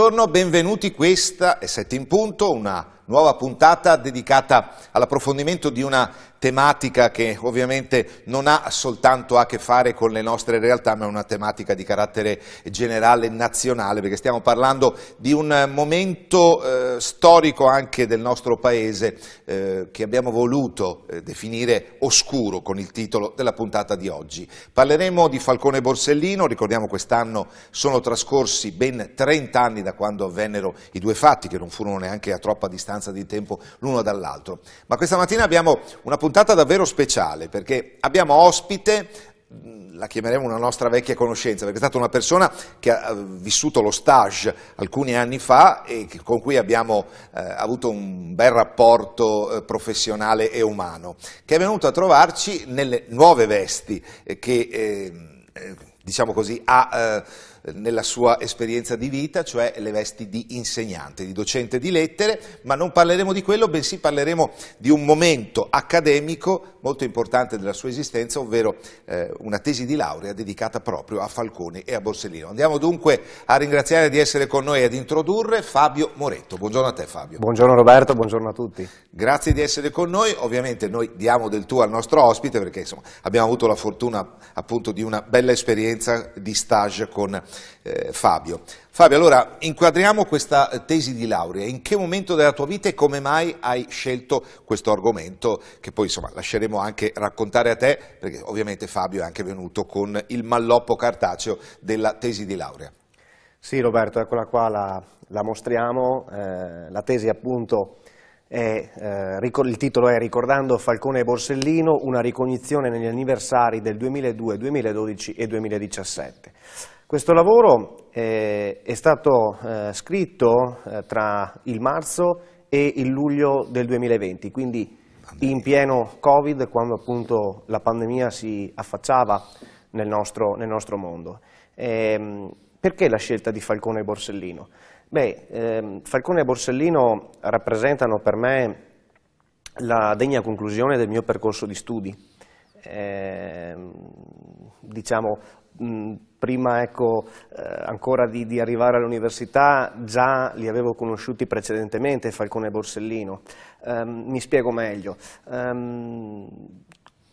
Buongiorno, benvenuti, questa è Sette in Punto, una nuova puntata dedicata all'approfondimento di una tematica che ovviamente non ha soltanto a che fare con le nostre realtà, ma è una tematica di carattere generale nazionale, perché stiamo parlando di un momento eh, storico anche del nostro paese eh, che abbiamo voluto eh, definire oscuro con il titolo della puntata di oggi. Parleremo di Falcone Borsellino, ricordiamo quest'anno sono trascorsi ben 30 anni da quando avvennero i due fatti, che non furono neanche a troppa distanza distanza di tempo l'uno dall'altro. Ma questa mattina abbiamo una puntata davvero speciale perché abbiamo ospite la chiameremo una nostra vecchia conoscenza, perché è stata una persona che ha eh, vissuto lo stage alcuni anni fa e con cui abbiamo eh, avuto un bel rapporto eh, professionale e umano, che è venuto a trovarci nelle nuove vesti eh, che, ehm, eh, diciamo così, ha eh, nella sua esperienza di vita, cioè le vesti di insegnante, di docente di lettere, ma non parleremo di quello, bensì parleremo di un momento accademico molto importante della sua esistenza, ovvero eh, una tesi di laurea dedicata proprio a Falcone e a Borsellino. Andiamo dunque a ringraziare di essere con noi e ad introdurre Fabio Moretto. Buongiorno a te Fabio. Buongiorno Roberto, buongiorno a tutti. Grazie di essere con noi, ovviamente noi diamo del tuo al nostro ospite perché insomma, abbiamo avuto la fortuna appunto di una bella esperienza di stage con eh, Fabio. Fabio, allora inquadriamo questa tesi di laurea. In che momento della tua vita e come mai hai scelto questo argomento che poi insomma lasceremo anche raccontare a te perché ovviamente Fabio è anche venuto con il malloppo cartaceo della tesi di laurea. Sì Roberto, eccola qua la, la mostriamo, eh, la tesi appunto è, eh, il titolo è Ricordando Falcone e Borsellino, una ricognizione negli anniversari del 2002, 2012 e 2017. Questo lavoro eh, è stato eh, scritto eh, tra il marzo e il luglio del 2020, quindi in pieno Covid, quando appunto la pandemia si affacciava nel nostro, nel nostro mondo. Ehm, perché la scelta di Falcone e Borsellino? Beh, ehm, Falcone e Borsellino rappresentano per me la degna conclusione del mio percorso di studi. Ehm, diciamo, mh, prima ecco, eh, ancora di, di arrivare all'università già li avevo conosciuti precedentemente, Falcone e Borsellino. Um, mi spiego meglio. Um,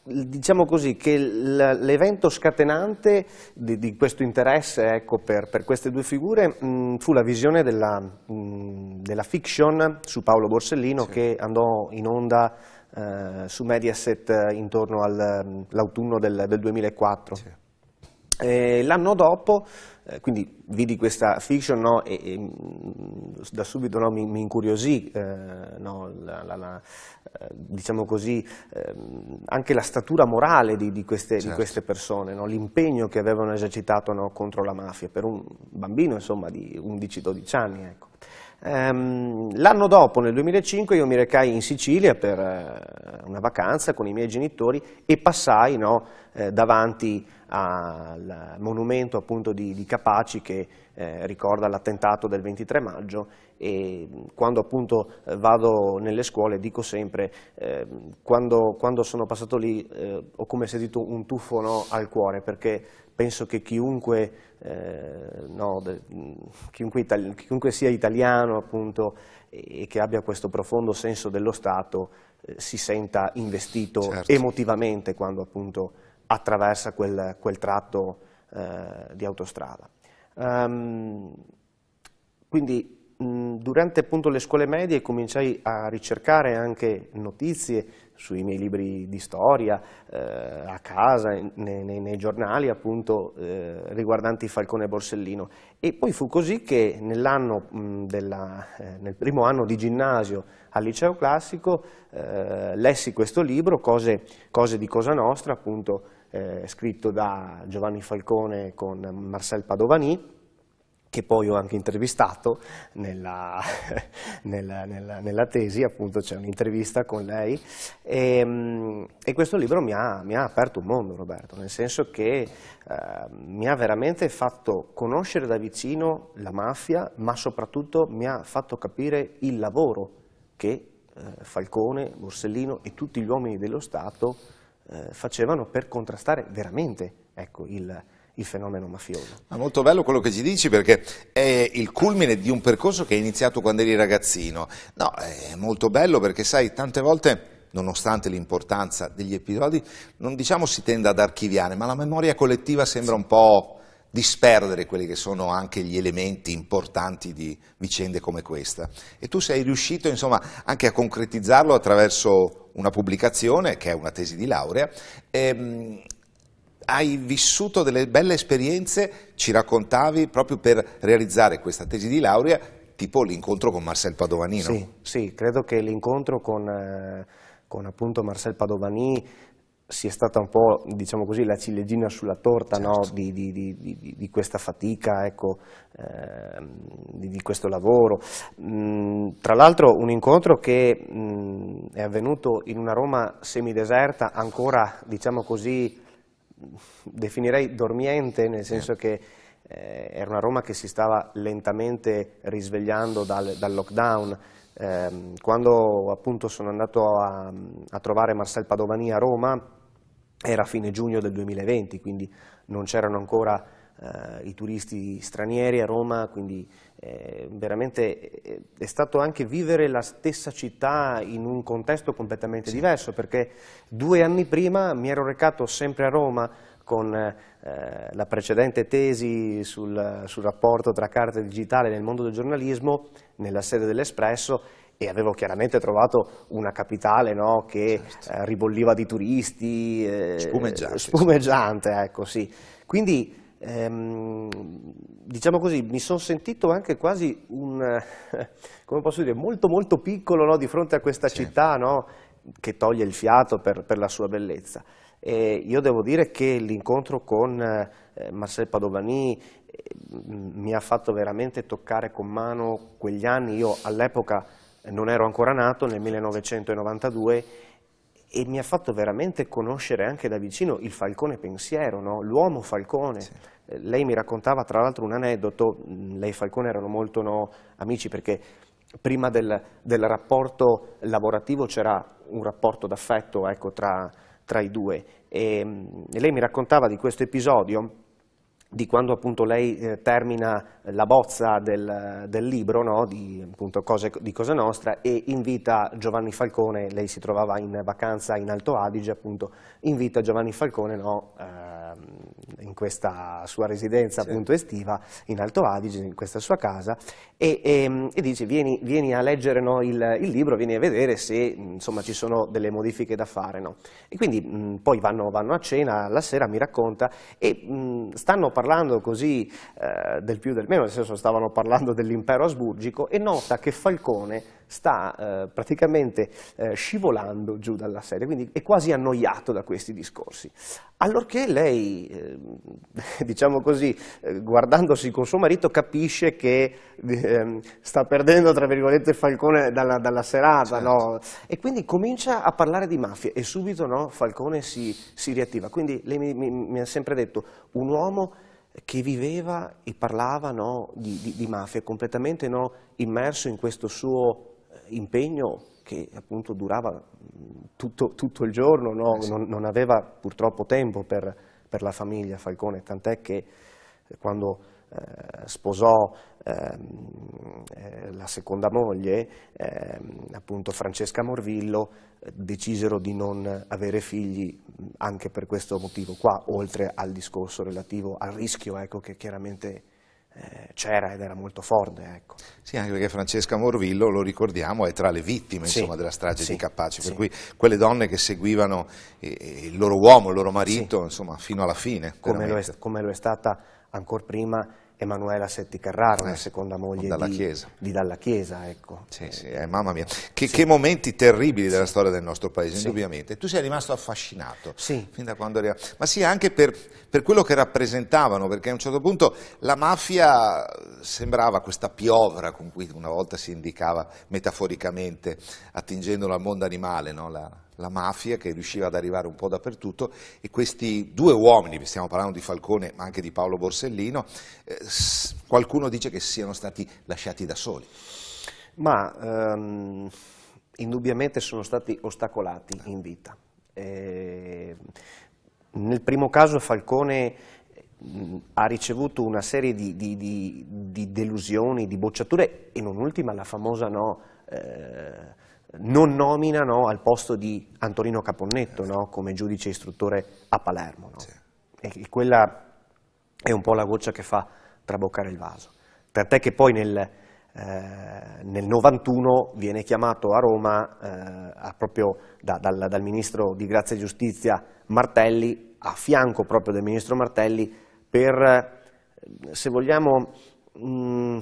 diciamo così che l'evento scatenante di, di, questo interesse ecco, per, per, queste due figure mh, fu la visione della, mh, della, fiction su Paolo Borsellino sì. che andò in onda eh, su Mediaset eh, intorno all'autunno del, del, 2004. Sì. Eh, l'anno dopo, eh, quindi vidi questa fiction no, e, e, mm, da subito no, mi, mi, incuriosì, eh, no, la, la, la, eh, diciamo così, ehm, anche la statura morale di, di, queste, certo. di queste, persone, l'impegno che avevano esercitato contro la mafia per un bambino insomma, di 11-12 anni. Ecco. Ehm, l'anno dopo, nel 2005, io mi recai in Sicilia per eh, una vacanza con i miei genitori e passai davanti al monumento appunto di, di Capaci che eh, ricorda l'attentato del 23 maggio e quando appunto eh, vado nelle scuole dico sempre eh, quando, quando, sono passato lì eh, ho come sentito un tuffo no, al cuore perché penso che chiunque, eh, no, de, chiunque, itali chiunque sia italiano appunto e, e che abbia questo profondo senso dello Stato eh, si senta investito certo. emotivamente quando appunto attraversa quel, quel tratto eh, di autostrada. Um, quindi mh, durante appunto le scuole medie cominciai a ricercare anche notizie sui miei libri di storia, eh, a casa, nei, nei, nei giornali appunto eh, riguardanti Falcone e Borsellino. E poi fu così che della, eh, nel primo anno di ginnasio al liceo classico eh, lessi questo libro, Cose, Cose di Cosa Nostra, appunto eh, scritto da Giovanni Falcone con Marcel Padovani, che poi ho anche intervistato nella, nella, nella, nella tesi, appunto c'è un'intervista con lei, e, ehm, e, questo libro mi ha, mi ha aperto un mondo Roberto, nel senso che eh, mi ha veramente fatto conoscere da vicino la mafia, ma soprattutto mi ha fatto capire il lavoro che eh, Falcone, Borsellino e tutti gli uomini dello Stato eh, facevano per contrastare veramente ecco, il, il fenomeno mafioso. Ma molto bello quello che ci dici perché è il culmine di un percorso che è iniziato quando eri ragazzino. No, è molto bello perché sai, tante volte nonostante l'importanza degli episodi, non diciamo si tende ad archiviare, ma la memoria collettiva sembra un po' disperdere quelli che sono anche gli elementi importanti di vicende come questa. E tu sei riuscito, insomma, anche a concretizzarlo attraverso una pubblicazione che è una tesi di laurea. Ehm, hai vissuto delle belle esperienze, ci raccontavi, proprio per realizzare questa tesi di laurea, tipo l'incontro con Marcel Padovanino. Sì, sì credo che l'incontro con, eh, con Marcel Padovanini sia stata un po' diciamo così, la ciliegina sulla torta certo. no? di, di, di, di, questa fatica, ecco, eh, di, questo lavoro. Mm, tra l'altro un incontro che mm, è avvenuto in una Roma semideserta, ancora diciamo così, definirei dormiente, nel senso yeah. che eh, era una Roma che si stava lentamente risvegliando dal, dal lockdown, ehm, quando appunto sono andato a, a trovare Marcel Padovani a Roma, era fine giugno del 2020, quindi non c'erano ancora eh, i turisti stranieri a Roma, quindi eh, veramente eh, è stato anche vivere la stessa città in un contesto completamente sì. diverso, perché due anni prima mi ero recato sempre a Roma con eh, la precedente tesi sul, sul rapporto tra carta digitale nel mondo del giornalismo, nella sede dell'Espresso, e avevo chiaramente trovato una capitale no, che certo. eh, ribolliva di turisti, eh, spumeggiante, spumeggiante sì. ecco sì. Quindi ehm, diciamo così, mi sono sentito anche quasi un, come posso dire, molto molto piccolo no, di fronte a questa sì. città no, che toglie il fiato per, per la sua bellezza. E io devo dire che l'incontro con eh, Marcel Padovani eh, mi ha fatto veramente toccare con mano quegli anni, io all'epoca non ero ancora nato nel 1992 e mi ha fatto veramente conoscere anche da vicino il falcone pensiero, no? l'uomo falcone. Sì. Eh, lei mi raccontava tra l'altro un aneddoto, mm, lei e Falcone erano molto no, amici perché prima del, del rapporto lavorativo c'era un rapporto d'affetto ecco, tra, tra, i due e, mm, e lei mi raccontava di questo episodio di quando appunto lei eh, termina la bozza del, del libro no? di, appunto, cose, di Cosa Nostra e invita Giovanni Falcone, lei si trovava in vacanza in Alto Adige appunto, invita Giovanni Falcone no? eh, in questa sua residenza sì. appunto estiva in Alto Adige, in questa sua casa e, e, ehm, e dice vieni, vieni, a leggere no? il, il, libro, vieni a vedere se insomma ci sono delle modifiche da fare e quindi mh, poi vanno, vanno, a cena, la sera mi racconta e mh, stanno parlando così eh, del più del meno, nel senso stavano parlando dell'impero asburgico, e nota che Falcone sta eh, praticamente eh, scivolando giù dalla sedia, quindi è quasi annoiato da questi discorsi. Allorché lei, eh, diciamo così, eh, guardandosi con suo marito, capisce che ehm, sta perdendo, tra virgolette, Falcone dalla, dalla serata, certo. no? e quindi comincia a parlare di mafia e subito no, Falcone si, si riattiva. Quindi lei mi, mi, mi ha sempre detto, un uomo che viveva e parlava no, di, di, di, mafia, completamente no, immerso in questo suo eh, impegno che appunto durava mm, tutto, tutto il giorno, no? Eh non, non, aveva purtroppo tempo per, per la famiglia Falcone, tant'è che eh, quando eh, sposò ehm, eh, la seconda moglie, ehm, appunto Francesca Morvillo, eh, decisero di non avere figli anche per questo motivo qua, oltre al discorso relativo al rischio ecco, che chiaramente eh, c'era ed era molto forte. Ecco. Sì, anche perché Francesca Morvillo, lo ricordiamo, è tra le vittime sì, insomma, della strage sì, di Capaci, per sì. cui quelle donne che seguivano il loro uomo, il loro marito, insomma, fino alla fine. Come lo, è, come lo è stata ancora prima Emanuela Setti Carraro, eh, la seconda moglie Dalla di, Di Dalla Chiesa ecco. sì, sì, eh, mamma mia, che, sì. che momenti terribili della storia del nostro paese, indubbiamente. Tu sei rimasto affascinato fin da quando eri... Ma sì, anche per, per, quello che rappresentavano, perché a un certo punto la mafia sembrava questa piovra con cui una volta si indicava metaforicamente, attingendola al mondo animale, no? la, la mafia che riusciva ad arrivare un po' dappertutto e questi due uomini, stiamo parlando di Falcone ma anche di Paolo Borsellino, eh, qualcuno dice che siano stati lasciati da soli. Ma ehm, indubbiamente sono stati ostacolati in vita. Eh, nel primo caso Falcone mm, ha ricevuto una serie di, di, di, di, delusioni, di bocciature e non ultima la famosa no, eh, non nomina no, al posto di Antonino Caponnetto no, come giudice istruttore a Palermo. No? Sì. E quella è un po' la goccia che fa traboccare il vaso. Tant'è che poi nel, eh, nel, 91 viene chiamato a Roma eh, a proprio da, dal, dal, ministro di Grazia e Giustizia Martelli, a fianco proprio del ministro Martelli, per, se vogliamo... Mh, mm,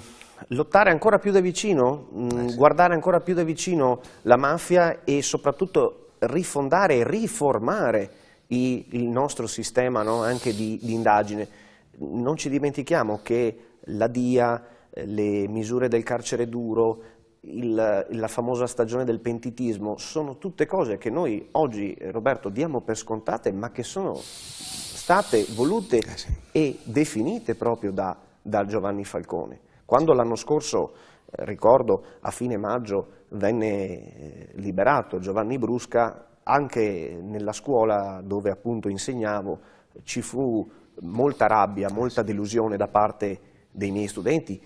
lottare ancora più da vicino, mm, eh, sì. guardare ancora più da vicino la mafia e soprattutto rifondare e riformare i, il nostro sistema no? anche di, di, indagine. Non ci dimentichiamo che la DIA, eh, le misure del carcere duro, il, la famosa stagione del pentitismo, sono tutte cose che noi oggi, eh, Roberto, diamo per scontate, ma che sono state volute eh sì. e definite proprio da, da Giovanni Falcone. Quando l'anno scorso, eh, ricordo, a fine maggio venne eh, liberato Giovanni Brusca, anche nella scuola dove appunto insegnavo ci fu molta rabbia, molta delusione da parte dei miei studenti,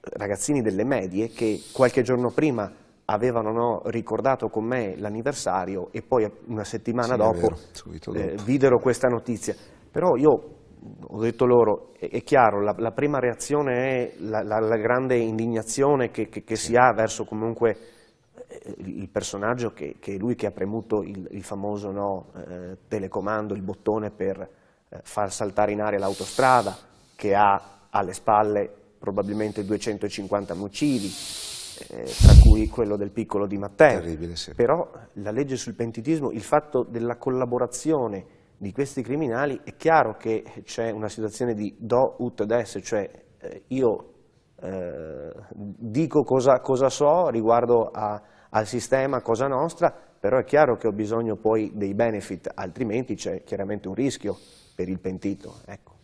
ragazzini delle medie che qualche giorno prima avevano no, ricordato con me l'anniversario e poi una settimana sì, dopo, vero, eh, dopo. Eh, videro questa notizia. Però io ho detto loro, è, è chiaro, la, la, prima reazione è la, la, la grande indignazione che, che, che sì. si ha verso comunque eh, il personaggio che, che, è lui che ha premuto il, il famoso no, eh, telecomando, il bottone per eh, far saltare in aria l'autostrada, che ha alle spalle probabilmente 250 omicidi, eh, tra cui quello del piccolo Di Matteo. Terribile, sì. Però la legge sul pentitismo, il fatto della collaborazione di questi criminali, è chiaro che c'è una situazione di do ut des, cioè eh, io eh, dico cosa, cosa, so riguardo a, al sistema Cosa Nostra, però è chiaro che ho bisogno poi dei benefit, altrimenti c'è chiaramente un rischio per il pentito. Ecco.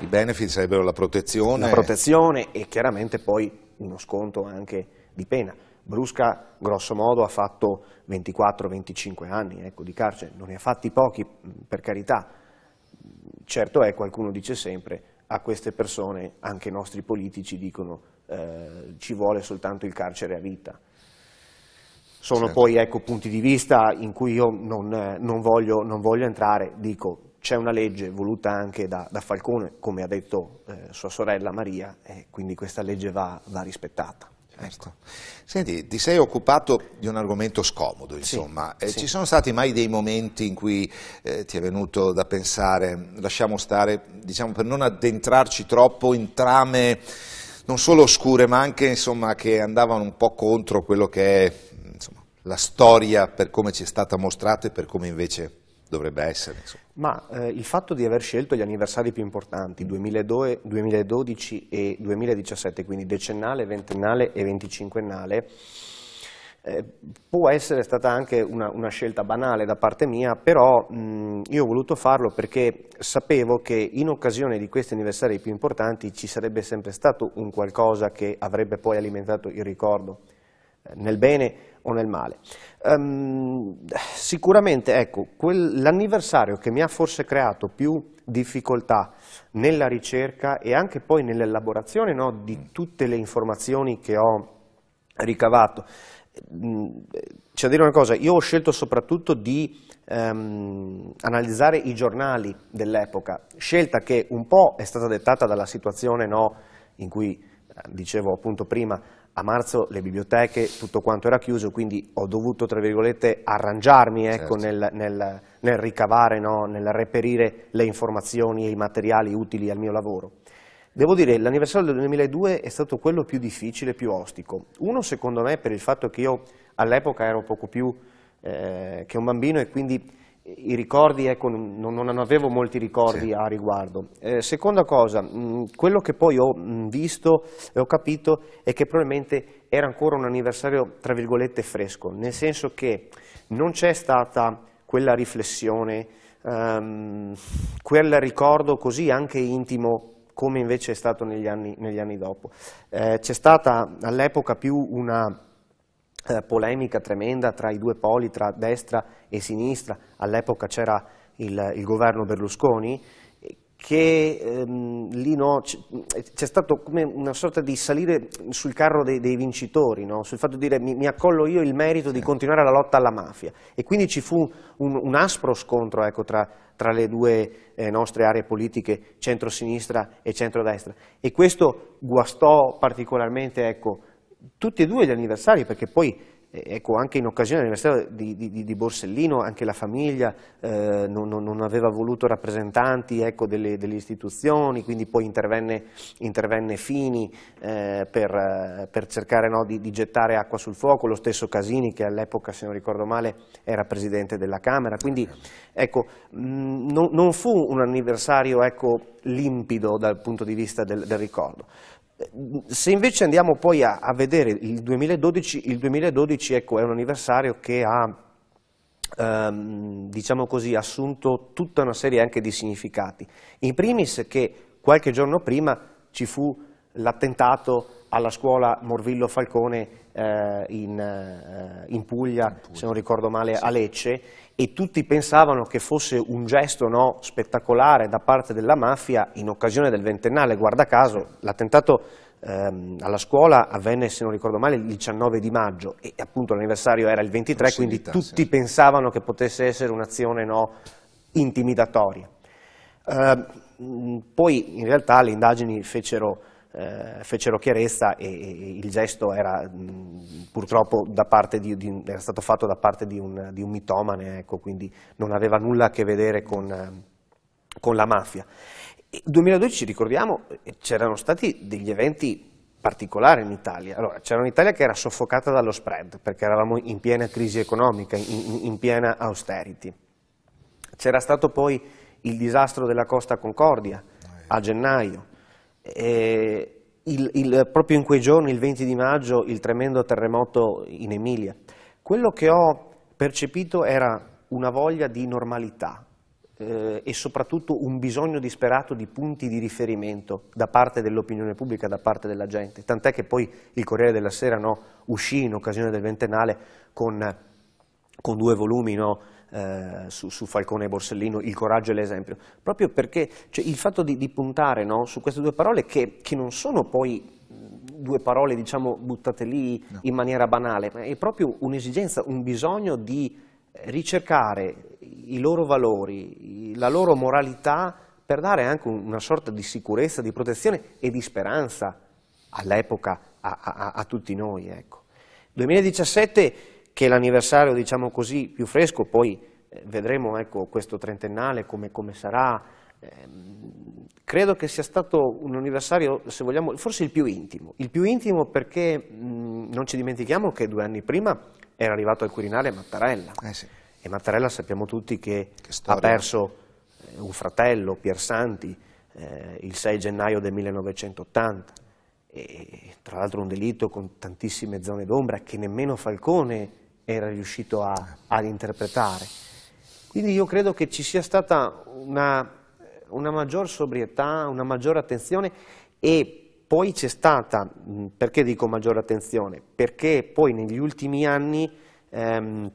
I benefit sarebbero la protezione? La protezione e chiaramente poi uno sconto anche di pena. Brusca grosso modo ha fatto 24-25 anni ecco, di carcere, non ne ha fatti pochi mm, per carità, certo è, qualcuno dice sempre, a queste persone anche i nostri politici dicono eh, ci vuole soltanto il carcere a vita. Sono certo. poi ecco, punti di vista in cui io non, eh, non, voglio, non voglio, entrare, dico c'è una legge voluta anche da, da Falcone, come ha detto eh, sua sorella Maria, e quindi questa legge va, va rispettata. Ecco. Senti, ti sei occupato di un argomento scomodo, insomma. Sì, eh, sì. Ci sono stati mai dei momenti in cui eh, ti è venuto da pensare, lasciamo stare, diciamo, per non addentrarci troppo in trame non solo oscure, ma anche insomma, che andavano un po' contro quello che è insomma, la storia per come ci è stata mostrata e per come invece dovrebbe essere. Insomma. Ma eh, il fatto di aver scelto gli anniversari più importanti, 2002, 2012 e 2017, quindi decennale, ventennale e venticinquennale, eh, può essere stata anche una, una, scelta banale da parte mia, però mh, io ho voluto farlo perché sapevo che in occasione di questi anniversari più importanti ci sarebbe sempre stato un qualcosa che avrebbe poi alimentato il ricordo, eh, nel bene o nel male. Um, sicuramente, ecco, l'anniversario che mi ha forse creato più difficoltà nella ricerca e anche poi nell'elaborazione no, di mm. tutte le informazioni che ho ricavato. Mm, c'è da dire una cosa, io ho scelto soprattutto di ehm, analizzare i giornali dell'epoca, scelta che un po' è stata dettata dalla situazione no, in cui, eh, dicevo appunto prima, a marzo le biblioteche, tutto quanto era chiuso, quindi ho dovuto, tra virgolette, arrangiarmi ecco, certo. nel, nel, nel, ricavare, no, nel reperire le informazioni e i materiali utili al mio lavoro. Devo dire, che l'anniversario del 2002 è stato quello più difficile, più ostico. Uno, secondo me, per il fatto che io all'epoca ero poco più eh, che un bambino e quindi i ricordi, ecco, non, non, avevo molti ricordi sì. a riguardo. Eh, seconda cosa, mh, mm, quello che poi ho mh, mm, visto e ho capito è che probabilmente era ancora un anniversario, tra virgolette, fresco, nel senso che non c'è stata quella riflessione, ehm, quel ricordo così anche intimo come invece è stato negli anni, negli anni dopo. Eh, c'è stata all'epoca più una eh, polemica tremenda tra i due poli, tra destra e sinistra, all'epoca c'era il, il, governo Berlusconi, che ehm, lì no, c'è stato come una sorta di salire sul carro dei, dei vincitori, no? sul fatto di dire mi, mi, accollo io il merito di continuare la lotta alla mafia e quindi ci fu un, un aspro scontro ecco, tra, tra, le due eh, nostre aree politiche, centro-sinistra e centro-destra. e questo guastò particolarmente ecco, tutti e due gli anniversari, perché poi eh, ecco, anche in occasione dell'anniversario di, di, di, Borsellino, anche la famiglia eh, non, non, aveva voluto rappresentanti ecco, delle, delle, istituzioni, quindi poi intervenne, intervenne Fini eh, per, eh, per, cercare no, di, di, gettare acqua sul fuoco, lo stesso Casini che all'epoca, se non ricordo male, era presidente della Camera, quindi ecco, mh, non, non, fu un anniversario ecco, limpido dal punto di vista del, del ricordo. Se invece andiamo poi a, a vedere il 2012, il 2012 ecco, è un anniversario che ha ehm, diciamo così, assunto tutta una serie anche di significati. In primis che qualche giorno prima ci fu l'attentato alla scuola Morvillo Falcone eh, in, eh, in, Puglia, in, Puglia, se non ricordo male, sì. a Lecce, e tutti pensavano che fosse un gesto no, spettacolare da parte della mafia in occasione del ventennale, guarda caso, l'attentato ehm, alla scuola avvenne, se non ricordo male, il 19 di maggio e appunto l'anniversario era il 23, quindi tutti sì. pensavano che potesse essere un'azione no, intimidatoria. Eh, poi in realtà le indagini fecero eh, fecero chiarezza e, e il gesto era mh, mm, purtroppo di, di, era stato fatto da parte di un, di un mitomane, ecco, quindi non aveva nulla a che vedere con, eh, con la mafia. E 2012 ricordiamo eh, c'erano stati degli eventi particolari in Italia. Allora, c'era un'Italia che era soffocata dallo spread, perché eravamo in piena crisi economica, in, in piena austerity. C'era stato poi il disastro della Costa Concordia ah, eh. a gennaio. E il, il, proprio in quei giorni, il 20 di maggio, il tremendo terremoto in Emilia, quello che ho percepito era una voglia di normalità eh, e soprattutto un bisogno disperato di punti di riferimento da parte dell'opinione pubblica, da parte della gente, tant'è che poi il Corriere della Sera no, uscì in occasione del ventennale con, con due volumi, no, eh, su, su, Falcone e Borsellino, il coraggio e l'esempio, proprio perché cioè, il fatto di, di puntare no, su queste due parole che, che non sono poi due parole diciamo buttate lì no. in maniera banale, ma è proprio un'esigenza, un bisogno di ricercare i loro valori, la loro moralità per dare anche una sorta di sicurezza, di protezione e di speranza all'epoca a, a, a, tutti noi. Ecco. 2017 che è l'anniversario, diciamo così, più fresco, poi eh, vedremo ecco, questo trentennale come, come sarà. Ehm, credo che sia stato un anniversario, se vogliamo, forse il più intimo. Il più intimo perché mh, non ci dimentichiamo che due anni prima era arrivato al Quirinale Mattarella. Eh sì. E Mattarella sappiamo tutti che, che ha perso eh, un fratello, Pier Santi, eh, il 6 gennaio del 1980. E, tra l'altro un delitto con tantissime zone d'ombra che nemmeno Falcone era riuscito a, ad interpretare. Quindi io credo che ci sia stata una, una maggior sobrietà, una maggiore attenzione e poi c'è stata, perché dico maggiore attenzione? Perché poi negli ultimi anni, ehm,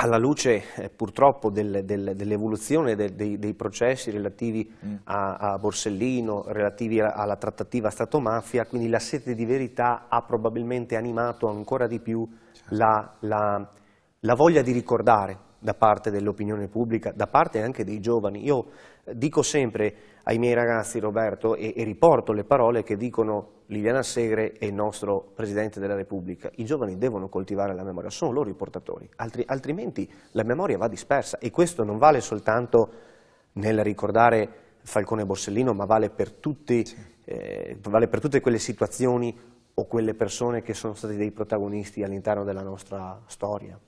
alla luce eh, purtroppo del, del, dell'evoluzione de, dei, dei, processi relativi mm. a, a, Borsellino, relativi a, alla trattativa Stato-mafia, quindi la sete di verità ha probabilmente animato ancora di più la, la, la voglia di ricordare da parte dell'opinione pubblica, da parte anche dei giovani. Io eh, dico sempre ai miei ragazzi, Roberto, e, e, riporto le parole che dicono Liliana Segre e il nostro Presidente della Repubblica, i giovani devono coltivare la memoria, sono loro i portatori, Altri, altrimenti la memoria va dispersa e questo non vale soltanto nel ricordare Falcone Borsellino, ma vale per, tutti, sì. eh, vale per tutte quelle situazioni o quelle persone che sono state dei protagonisti all'interno della nostra storia.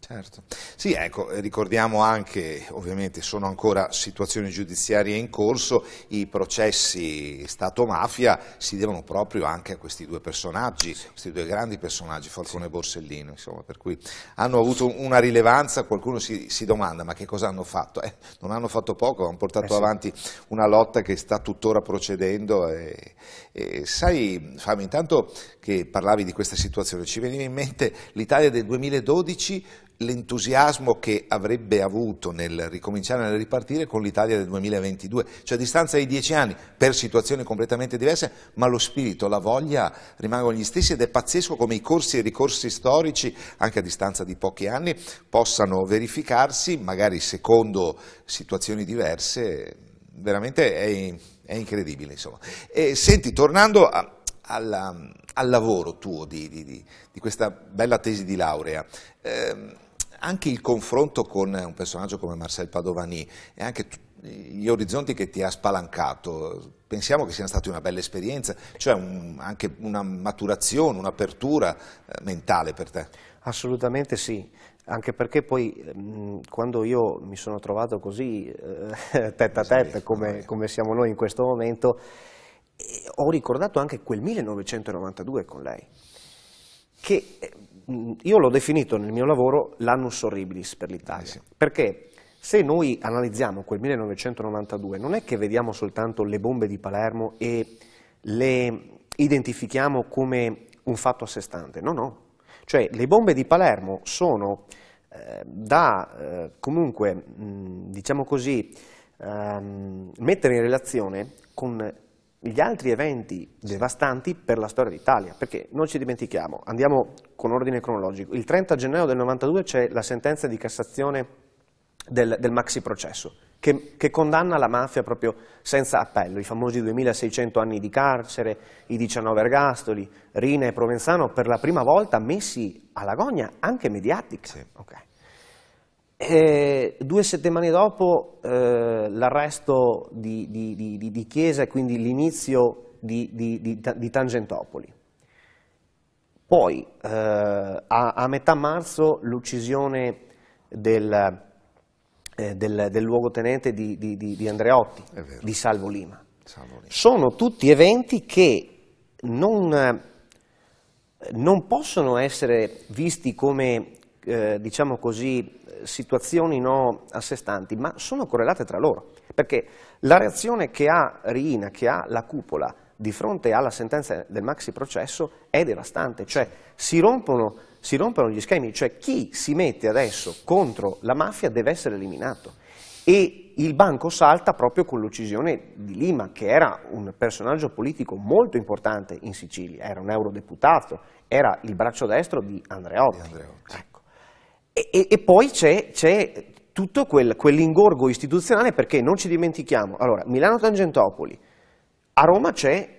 Certo. Sì, ecco, eh, ricordiamo anche, ovviamente sono ancora situazioni giudiziarie in corso, i processi Stato-mafia si devono proprio anche a questi due personaggi, sì. questi due grandi personaggi, Falcone e Borsellino, insomma, per cui hanno avuto una rilevanza, qualcuno si, si domanda ma che cosa hanno fatto? Eh, non hanno fatto poco, hanno portato eh sì. avanti una lotta che sta tuttora procedendo e, e sai Fabio, intanto che parlavi di questa situazione, ci veniva in mente l'Italia del 2012 l'entusiasmo che avrebbe avuto nel ricominciare a ripartire con l'Italia del 2022, cioè a distanza di dieci anni, per situazioni completamente diverse, ma lo spirito, la voglia rimangono gli stessi ed è pazzesco come i corsi e ricorsi storici, anche a distanza di pochi anni, possano verificarsi, magari secondo situazioni diverse, veramente è, è incredibile. Insomma. E, senti, tornando a, alla, al lavoro tuo di, di, di, questa bella tesi di laurea. Eh, anche il confronto con un personaggio come Marcel Padovani e anche gli orizzonti che ti ha spalancato, pensiamo che sia stata una bella esperienza, cioè un, anche una maturazione, un'apertura eh, mentale per te. Assolutamente sì, anche perché poi mm, quando io mi sono trovato così eh, tetta a tetta come, come siamo noi in questo momento, eh, ho ricordato anche quel 1992 con lei, che eh, io l'ho definito nel mio lavoro l'annus horribilis per l'Italia, eh sì. perché se noi analizziamo quel 1992 non è che vediamo soltanto le bombe di Palermo e le identifichiamo come un fatto a sé stante, no no, cioè le bombe di Palermo sono eh, da eh, comunque, mh, diciamo così, ehm, mettere in relazione con gli altri eventi devastanti per la storia d'Italia, perché non ci dimentichiamo, andiamo con ordine cronologico, il 30 gennaio del 92 c'è la sentenza di Cassazione del, del maxi processo, che, che, condanna la mafia proprio senza appello, i famosi 2600 anni di carcere, i 19 ergastoli, Rina e Provenzano per la prima volta messi alla gogna anche mediatica. Sì. Okay. E due settimane dopo eh, l'arresto di, di, di, di, Chiesa e quindi l'inizio di, Tangentopoli. Poi eh, a, a, metà marzo l'uccisione del, eh, del, del, luogotenente di, Andreotti, di Salvo Lima. Salvo Lima. Sono tutti eventi che non, non possono essere visti come, eh, diciamo così, situazioni no a sé stanti, ma sono correlate tra loro, perché la reazione che ha Riina, che ha la cupola di fronte alla sentenza del maxi processo è devastante, cioè si rompono, si rompono gli schemi, cioè chi si mette adesso contro la mafia deve essere eliminato e il banco salta proprio con l'uccisione di Lima, che era un personaggio politico molto importante in Sicilia, era un eurodeputato, era il braccio destro di Andreotti. Di Andreotti. Eh, e, e poi c'è tutto quel, quell'ingorgo istituzionale perché non ci dimentichiamo, allora Milano Tangentopoli, a Roma c'è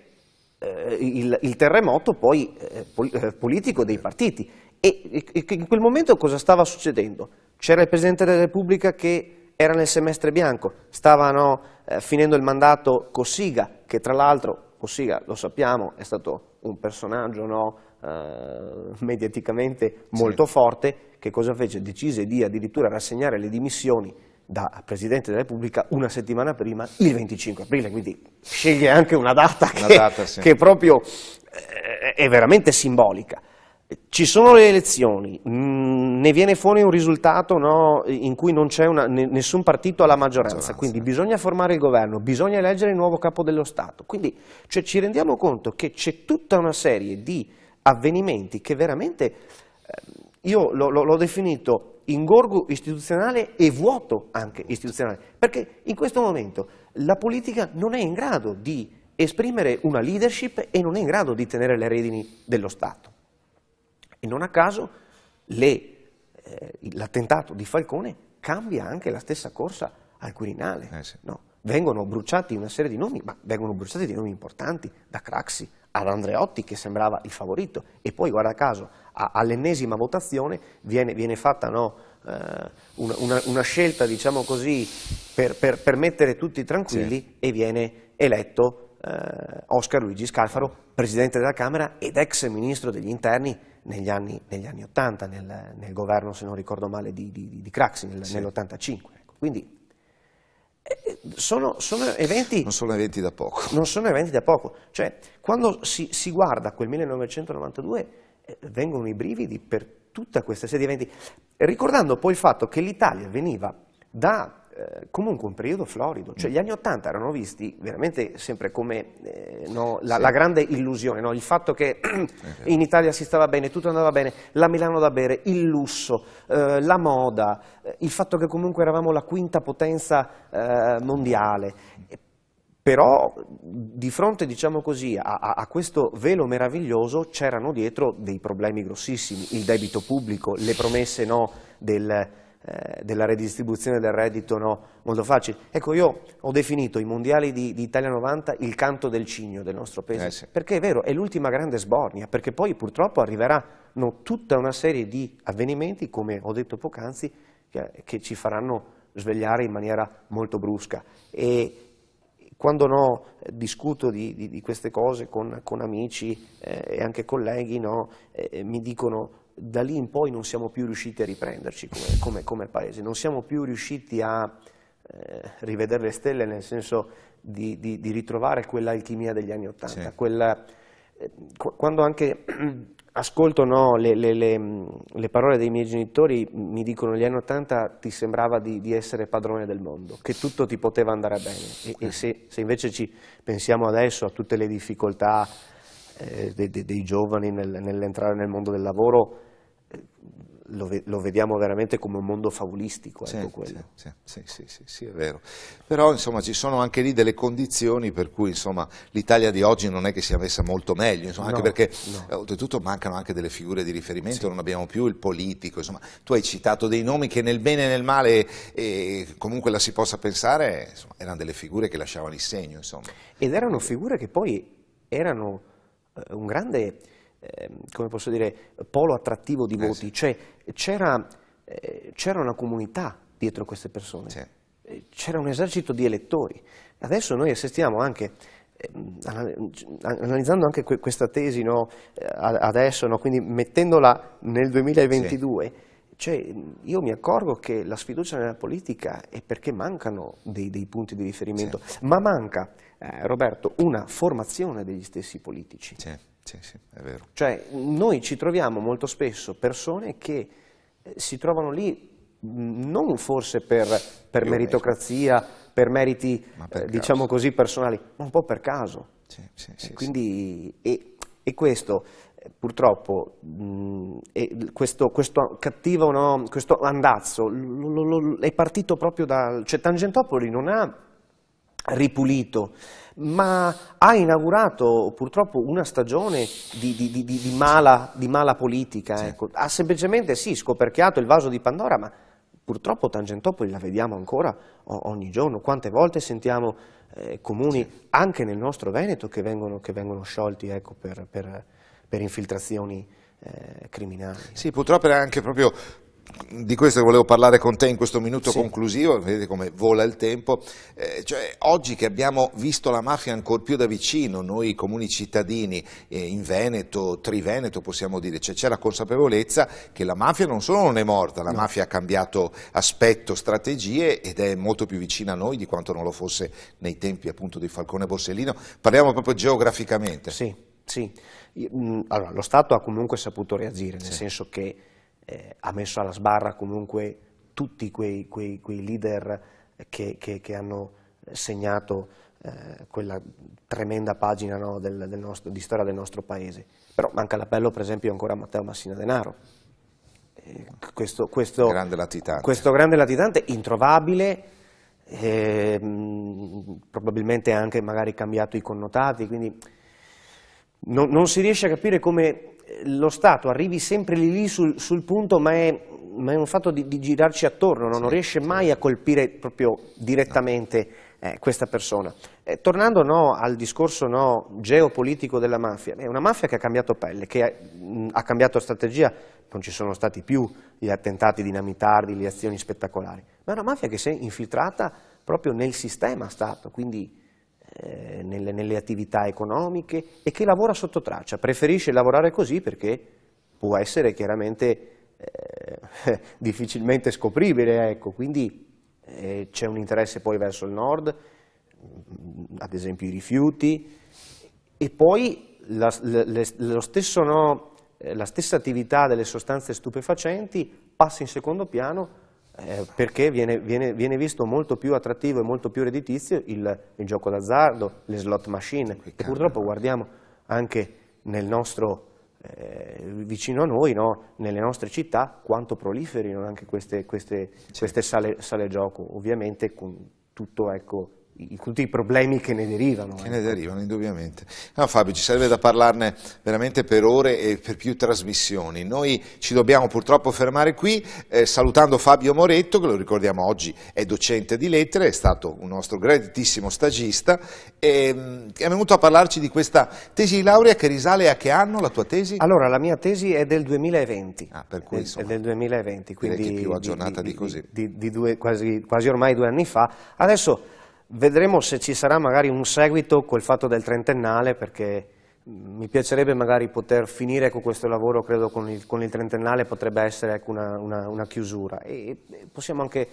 eh, il, il, terremoto poi eh, eh politico dei partiti e, e, in quel momento cosa stava succedendo? C'era il Presidente della Repubblica che era nel semestre bianco, stavano eh, finendo il mandato Cossiga, che tra l'altro Cossiga lo sappiamo è stato un personaggio no, eh, mediaticamente molto sì. forte che cosa fece? Decise di addirittura rassegnare le dimissioni da Presidente della Repubblica una settimana prima, il 25 aprile, quindi sceglie anche una data una che, data, sì. che proprio eh, è veramente simbolica. Ci sono le elezioni, mh, mm, ne viene fuori un risultato no, in cui non c'è nessun partito alla maggioranza, maggioranza, quindi bisogna formare il governo, bisogna eleggere il nuovo capo dello Stato, quindi cioè, ci rendiamo conto che c'è tutta una serie di avvenimenti che veramente... Eh, io l'ho definito ingorgo istituzionale e vuoto anche istituzionale, perché in questo momento la politica non è in grado di esprimere una leadership e non è in grado di tenere le redini dello Stato. E non a caso eh, l'attentato eh, di Falcone cambia anche la stessa corsa al Quirinale. Eh sì. no? vengono bruciati una serie di nomi, ma vengono bruciati dei nomi importanti, da Craxi ad Andreotti che sembrava il favorito e poi guarda caso all'ennesima votazione viene, viene fatta no, eh, una, una, una, scelta diciamo così per, per, per mettere tutti tranquilli sì. e viene eletto eh, Oscar Luigi Scalfaro presidente della Camera ed ex ministro degli interni negli anni, negli anni 80 nel, nel, governo se non ricordo male di, di, di Craxi nel, sì. nell'85 quindi sono, sono, eventi... Non sono eventi da poco. Non sono eventi da poco. Cioè, quando si, si guarda quel 1992, eh, vengono i brividi per tutta questa serie di eventi. Ricordando poi il fatto che l'Italia veniva da eh, comunque un periodo florido, cioè gli mm. anni Ottanta erano visti veramente sempre come eh, no, la, sì. la, grande illusione, no? il fatto che in Italia si stava bene, tutto andava bene, la Milano da bere, il lusso, eh, la moda, eh, il fatto che comunque eravamo la quinta potenza eh, mondiale. Però di fronte diciamo così, a, a, questo velo meraviglioso c'erano dietro dei problemi grossissimi, il debito pubblico, le promesse no, del, eh, della redistribuzione del reddito no? molto facile. Ecco, io ho definito i mondiali di, di Italia 90 il canto del cigno del nostro paese, eh sì. perché è vero, è l'ultima grande sbornia, perché poi purtroppo arriveranno tutta una serie di avvenimenti, come ho detto poc'anzi, che, che, ci faranno svegliare in maniera molto brusca. E, quando no, discuto di, di, di, queste cose con, con amici eh, e anche colleghi, no, eh, mi dicono da lì in poi non siamo più riusciti a riprenderci come, come, come paese, non siamo più riusciti a eh, rivedere le stelle nel senso di, di, di ritrovare quell'alchimia degli anni Ottanta, sì. eh, quando anche ascolto no, le, le, le, le, parole dei miei genitori, mi dicono gli anni Ottanta ti sembrava di, di, essere padrone del mondo, che tutto ti poteva andare bene e, e se, se invece ci pensiamo adesso a tutte le difficoltà, eh, dei, dei, dei, giovani nel, nell'entrare nel mondo del lavoro lo, lo, vediamo veramente come un mondo favolistico. Ecco sì, ecco sì, sì, sì, sì, è vero. Però insomma ci sono anche lì delle condizioni per cui l'Italia di oggi non è che sia messa molto meglio, insomma, no, anche perché no. Eh, oltretutto mancano anche delle figure di riferimento, non abbiamo più il politico, insomma, tu hai citato dei nomi che nel bene e nel male, eh, comunque la si possa pensare, insomma, erano delle figure che lasciavano il segno. Ed erano figure che poi erano eh, un grande Ehm, come posso dire, polo attrattivo di eh, voti, sì. cioè c'era, eh, una comunità dietro queste persone, sì. Eh, c'era un esercito di elettori. Adesso noi assistiamo anche ehm, analizzando anche que questa tesi no, eh, adesso, no, quindi mettendola nel 2022, sì. cioè, io mi accorgo che la sfiducia nella politica è perché mancano dei, dei punti di riferimento, sì. ma manca, eh, Roberto, una formazione degli stessi politici. Sì. Sì, sì, è vero. Cioè, noi ci troviamo molto spesso persone che eh, si trovano lì mm, non forse per, per meritocrazia, per meriti, per eh, diciamo così, personali, ma un po' per caso. Sì, sì, sì, e, quindi, e, e questo eh, purtroppo mh, mm, questo, questo, cattivo no, questo andazzo lo, lo, lo, è partito proprio da... cioè Tangentopoli non ha ripulito ma ha inaugurato purtroppo una stagione di, di, di, di mala, mala, politica. Sì. Ecco. Ha semplicemente sì, scoperchiato il vaso di Pandora, ma purtroppo Tangentopoli la vediamo ancora ogni giorno. Quante volte sentiamo eh, comuni, sì. anche nel nostro Veneto, che vengono, che vengono sciolti ecco, per, per, per infiltrazioni eh, criminali. Sì, purtroppo era anche proprio di questo volevo parlare con te in questo minuto sì. conclusivo, vedete come vola il tempo, eh, cioè, oggi che abbiamo visto la mafia ancora più da vicino, noi comuni cittadini eh, in Veneto, Triveneto possiamo dire, c'è la consapevolezza che la mafia non solo non è morta, la no. mafia ha cambiato aspetto, strategie ed è molto più vicina a noi di quanto non lo fosse nei tempi appunto di Falcone Borsellino, parliamo proprio geograficamente. Sì, sì. Allora, lo Stato ha comunque saputo reagire, nel sì. senso che eh, ha messo alla sbarra comunque tutti quei, quei, quei leader che, che, che, hanno segnato eh, quella tremenda pagina no, del, del nostro, di storia del nostro paese. Però manca l'appello per esempio ancora a Matteo Massina Denaro, eh, questo, questo, grande latitante. questo grande latitante introvabile, eh, probabilmente anche magari cambiato i connotati, quindi non, non si riesce a capire come lo Stato arrivi sempre lì, lì sul, sul punto, ma è, ma è, un fatto di, di girarci attorno, no? non sì, riesce mai a colpire proprio direttamente no. eh, questa persona. Eh, tornando no, al discorso geopolitico della mafia, è una mafia che ha cambiato pelle, che ha, mh, ha cambiato strategia, non ci sono stati più gli attentati dinamitardi, le azioni spettacolari, ma è una mafia che si è infiltrata proprio nel sistema Stato, quindi eh, nelle, nelle attività economiche e che lavora sotto traccia, preferisce lavorare così perché può essere chiaramente eh, difficilmente scopribile, ecco. quindi eh, c'è un interesse poi verso il nord, mm, ad esempio i rifiuti, e poi la, le, lo stesso no, eh, la stessa attività delle sostanze stupefacenti passa in secondo piano eh, perché viene, viene, viene, visto molto più attrattivo e molto più redditizio il, il gioco d'azzardo, le slot machine, che purtroppo guardiamo anche nel nostro, eh, vicino a noi, no? nelle nostre città, quanto proliferino anche queste, queste, queste sale, sale, gioco, ovviamente con tutto ecco, i, tutti i problemi che ne derivano. Che eh. ne derivano, indubbiamente. No, Fabio, ci serve da parlarne veramente per ore e per più trasmissioni. Noi ci dobbiamo purtroppo fermare qui, eh, salutando Fabio Moretto, che lo ricordiamo oggi è docente di lettere, è stato un nostro grandissimo stagista, e, ehm, è venuto a parlarci di questa tesi di laurea che risale a che anno la tua tesi? Allora, la mia tesi è del 2020. Ah, per cui, insomma, è del 2020, quindi... più aggiornata di, di, di così. Di, due, quasi, quasi ormai due anni fa. Adesso... Vedremo se ci sarà magari un seguito col fatto del trentennale, perché mm, mi piacerebbe magari poter finire con questo lavoro, credo con il, con il trentennale potrebbe essere ecco, una, una, una, chiusura. E, e possiamo anche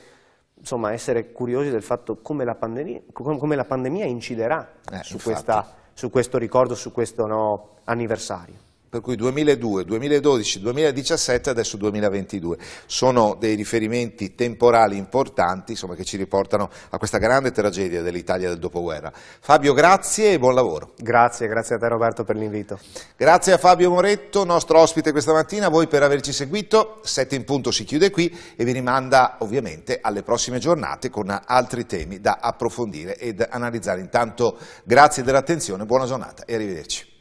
insomma, essere curiosi del fatto come la pandemia, come la pandemia inciderà eh, su, questa, su, questo ricordo, su questo no, anniversario per cui 2002, 2012, 2017 adesso 2022. Sono dei riferimenti temporali importanti insomma, che ci riportano a questa grande tragedia dell'Italia del dopoguerra. Fabio, grazie e buon lavoro. Grazie, grazie a te Roberto per l'invito. Grazie a Fabio Moretto, nostro ospite questa mattina, a voi per averci seguito. Sette in punto si chiude qui e vi rimanda ovviamente alle prossime giornate con altri temi da approfondire ed analizzare. Intanto grazie dell'attenzione, buona giornata e arrivederci.